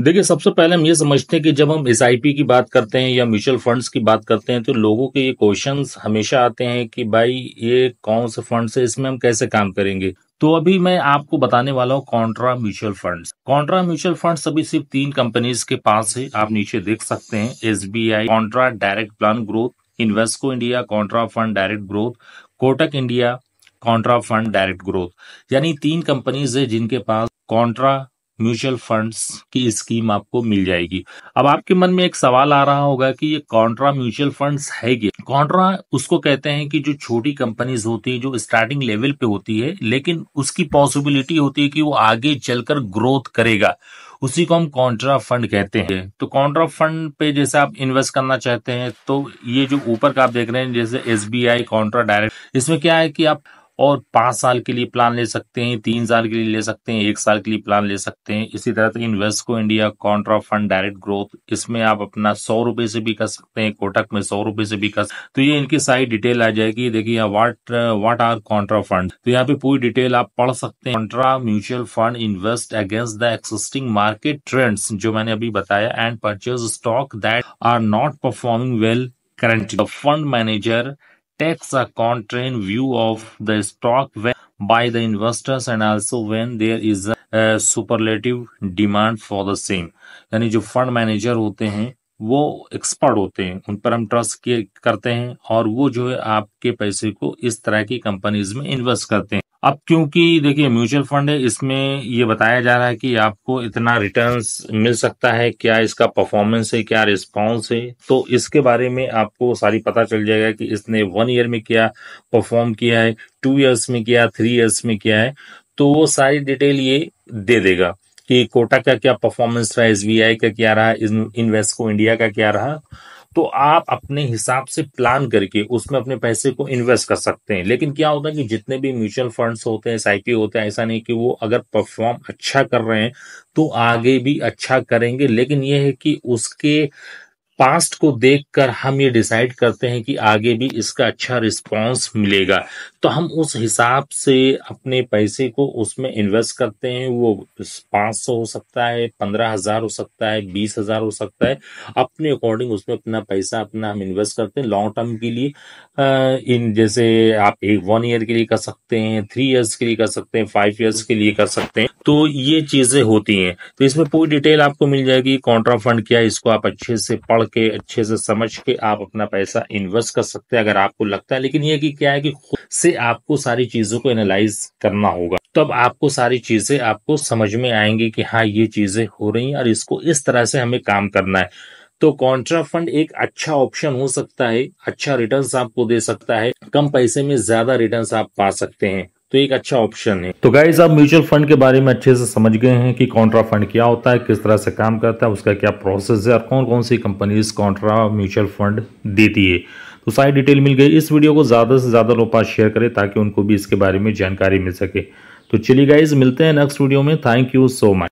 देखिए सबसे पहले हम ये समझते हैं कि जब हम एस की बात करते हैं या म्यूचुअल फंड्स की बात करते हैं तो लोगों के ये क्वेश्चन हमेशा आते हैं कि भाई ये कौन से फंड है इसमें हम कैसे काम करेंगे तो अभी मैं आपको बताने वाला हूँ contra mutual funds contra mutual fund अभी सिर्फ तीन कंपनीज के पास है आप नीचे देख सकते हैं S B I contra direct plan growth Invesco India contra fund direct growth Kotak India contra fund direct growth यानी तीन कंपनीज है जिनके पास कॉन्ट्रा म्यूचुअल फंड्स की स्कीम आपको मिल जाएगी अब आपके मन में एक सवाल आ रहा होगा कि ये कॉन्ट्रा म्यूचुअल फंड्स है क्या कॉन्ट्रा उसको कहते हैं कि जो छोटी कंपनीज होती है जो स्टार्टिंग लेवल पे होती है लेकिन उसकी पॉसिबिलिटी होती है कि वो आगे चलकर ग्रोथ करेगा उसी को हम कॉन्ट्रा फंड कहते हैं तो कॉन्ट्रा फंड पे जैसे आप इन्वेस्ट करना चाहते हैं तो ये जो ऊपर का आप देख रहे हैं जैसे S B I contra direct इसमें क्या है कि आप और पांच साल के लिए प्लान ले सकते हैं तीन साल के लिए ले सकते हैं एक साल के लिए प्लान ले सकते हैं इसी तरह से तो Invesco India contra fund direct growth इसमें आप अपना सौ रुपए से भी कर सकते हैं कोटक में सौ रुपए से भी कर तो ये इनकी सारी डिटेल आ जाएगी देखिए what what are contra fund तो यहाँ पे पूरी डिटेल आप पढ़ सकते हैं contra mutual fund invest against the existing market trends जो मैंने अभी बताया and purchase stock that are not performing well currently. Fund manager takes a contrarian view of the stock by the investors and also when there is a superlative demand for the same यानी जो fund manager होते हैं वो expert होते हैं उन पर हम ट्रस्ट करते हैं और वो जो है आपके पैसे को इस तरह की कंपनीज में इन्वेस्ट करते हैं अब क्योंकि देखिए म्यूचुअल फंड है इसमें ये बताया जा रहा है कि आपको इतना रिटर्न्स मिल सकता है क्या इसका परफॉर्मेंस है क्या रिस्पॉन्स है तो इसके बारे में आपको सारी पता चल जाएगा कि इसने वन ईयर में क्या परफॉर्म किया है टू ईयर्स में किया थ्री ईयर्स में किया है तो वो सारी डिटेल ये दे देगा कि कोटा का क्या परफॉर्मेंस रहा एस का क्या रहा इन्वेस्को इंडिया का क्या रहा तो आप अपने हिसाब से प्लान करके उसमें अपने पैसे को इन्वेस्ट कर सकते हैं लेकिन क्या होता है कि जितने भी म्यूचुअल फंड्स होते हैं एस होते हैं ऐसा नहीं कि वो अगर परफॉर्म अच्छा कर रहे हैं तो आगे भी अच्छा करेंगे लेकिन यह है कि उसके पास्ट को देखकर हम ये डिसाइड करते हैं कि आगे भी इसका अच्छा रिस्पांस मिलेगा तो हम उस हिसाब से अपने पैसे को उसमें इन्वेस्ट करते हैं वो पाँच सौ हो सकता है पंद्रह हजार हो सकता है बीस हजार हो सकता है अपने अकॉर्डिंग उसमें अपना पैसा अपना हम इन्वेस्ट करते हैं लॉन्ग टर्म के लिए इन जैसे आप एक वन ईयर के लिए कर सकते हैं थ्री ईयर्स के लिए कर सकते हैं फाइव ईयर्स के लिए कर सकते हैं तो ये चीजें होती हैं तो इसमें पूरी डिटेल आपको मिल जाएगी कॉन्ट्रा फंड क्या इसको आप अच्छे से पढ़ पढ़ के अच्छे से समझ के आप अपना पैसा इन्वेस्ट कर सकते हैं अगर आपको लगता है लेकिन ये कि क्या है कि खुद से आपको सारी चीजों को एनालाइज करना होगा तब आपको सारी चीजें आपको समझ में आएंगी कि हाँ ये चीजें हो रही हैं और इसको इस तरह से हमें काम करना है तो कॉन्ट्रा फंड एक अच्छा ऑप्शन हो सकता है अच्छा रिटर्न्स आपको दे सकता है कम पैसे में ज्यादा रिटर्न्स आप पा सकते हैं तो एक अच्छा ऑप्शन है तो गाइज आप म्यूचुअल फंड के बारे में अच्छे से समझ गए हैं कि कॉन्ट्रा फंड क्या होता है किस तरह से काम करता है उसका क्या प्रोसेस है और कौन कौन सी कंपनीज कॉन्ट्रा म्यूचुअल फंड देती है तो सारी डिटेल मिल गई इस वीडियो को ज़्यादा से ज़्यादा लोग पास शेयर करें ताकि उनको भी इसके बारे में जानकारी मिल सके तो चलिए गाइज मिलते हैं नेक्स्ट वीडियो में थैंक यू सो मच